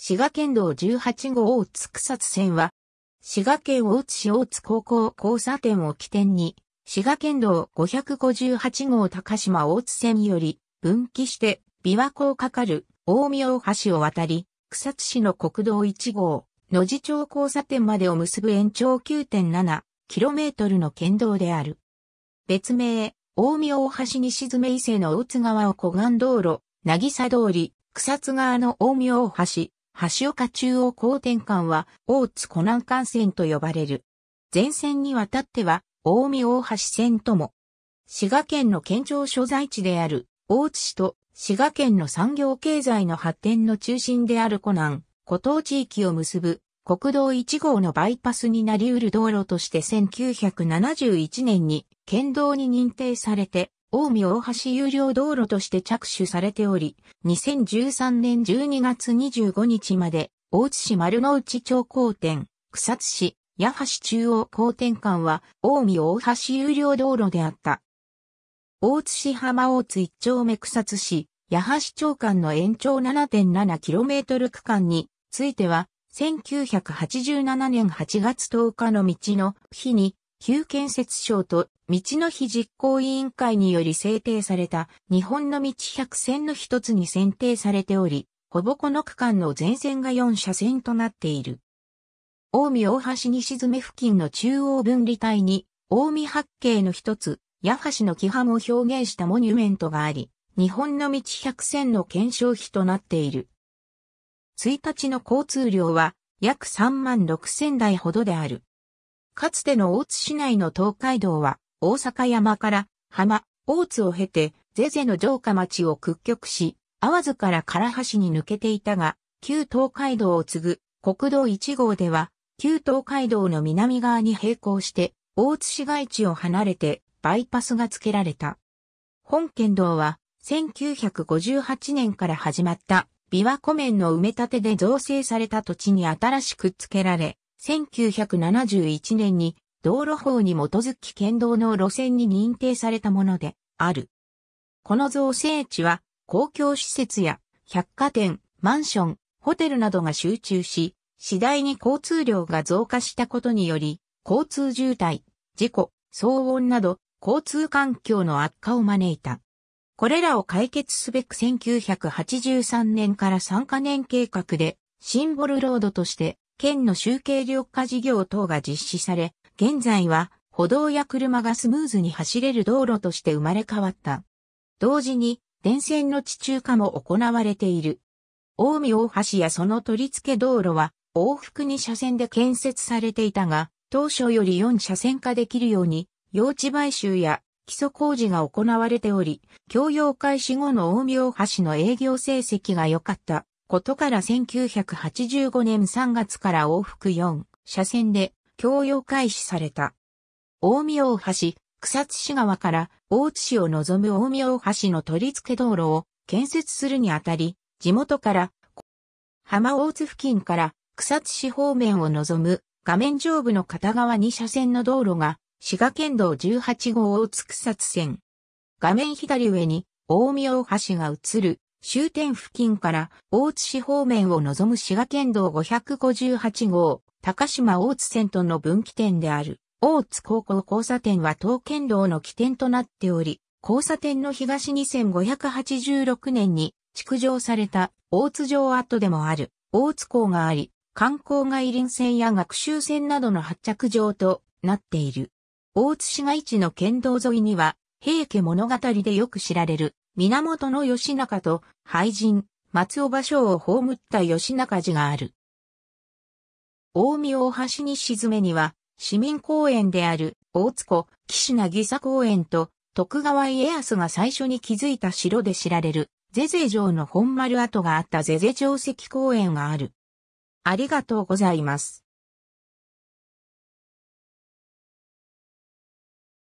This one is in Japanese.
滋賀県道18号大津草津線は、滋賀県大津市大津高校交差点を起点に、滋賀県道558号高島大津線より分岐して琵琶湖をかかる大宮大橋を渡り、草津市の国道1号、野地町交差点までを結ぶ延長 9.7km の県道である。別名、大宮大橋に沈め伊勢の大津川を湖岸道路、渚通り、草津川の大宮大橋、橋岡中央交点間は大津湖南幹線と呼ばれる。前線にわたっては大見大橋線とも。滋賀県の県庁所在地である大津市と滋賀県の産業経済の発展の中心である湖南、湖東地域を結ぶ国道1号のバイパスになり得る道路として1971年に県道に認定されて大見大橋有料道路として着手されており、2013年12月25日まで、大津市丸の内町交点、草津市、八橋中央交点間は、大見大橋有料道路であった。大津市浜大津一丁目草津市、八橋町間の延長 7.7km 区間については、1987年8月10日の道の日に、旧建設省と道の日実行委員会により制定された日本の道百選の一つに選定されており、ほぼこの区間の全線が4車線となっている。大見大橋西詰付近の中央分離帯に、大見八景の一つ、八橋の木範を表現したモニュメントがあり、日本の道百選の検証費となっている。1日の交通量は約3万6千台ほどである。かつての大津市内の東海道は大阪山から浜、大津を経て、ゼゼの城下町を屈曲し、淡津から唐橋に抜けていたが、旧東海道を継ぐ国道1号では、旧東海道の南側に並行して、大津市街地を離れてバイパスが付けられた。本県道は、1958年から始まった琵琶湖面の埋め立てで造成された土地に新しく付けられ、1971年に道路法に基づき県道の路線に認定されたものである。この造成地は公共施設や百貨店、マンション、ホテルなどが集中し、次第に交通量が増加したことにより、交通渋滞、事故、騒音など交通環境の悪化を招いた。これらを解決すべく1983年から3カ年計画でシンボルロードとして県の集計緑化事業等が実施され、現在は歩道や車がスムーズに走れる道路として生まれ変わった。同時に、電線の地中化も行われている。大見大橋やその取り付け道路は往復に車線で建設されていたが、当初より4車線化できるように、用地買収や基礎工事が行われており、供用開始後の大見大橋の営業成績が良かったことから1985年3月から往復4車線で供与開始された。大宮大橋、草津市川から大津市を望む大宮大橋の取り付け道路を建設するにあたり、地元から浜大津付近から草津市方面を望む画面上部の片側2車線の道路が滋賀県道18号大津草津線。画面左上に大宮大橋が映る終点付近から大津市方面を望む滋賀県道558号高島大津線との分岐点である、大津高校交差点は東県道の起点となっており、交差点の東2586年に築城された大津城跡でもある大津港があり、観光外輪船や学習船などの発着場となっている。大津市街地の県道沿いには、平家物語でよく知られる、源義仲と廃人、松尾芭蕉を葬った義仲寺がある。大見大橋に沈めには、市民公園である大津湖、岸佐公園と徳川家康が最初に築いた城で知られる、ゼゼ城の本丸跡があったゼゼ城石公園がある。ありがとうございます。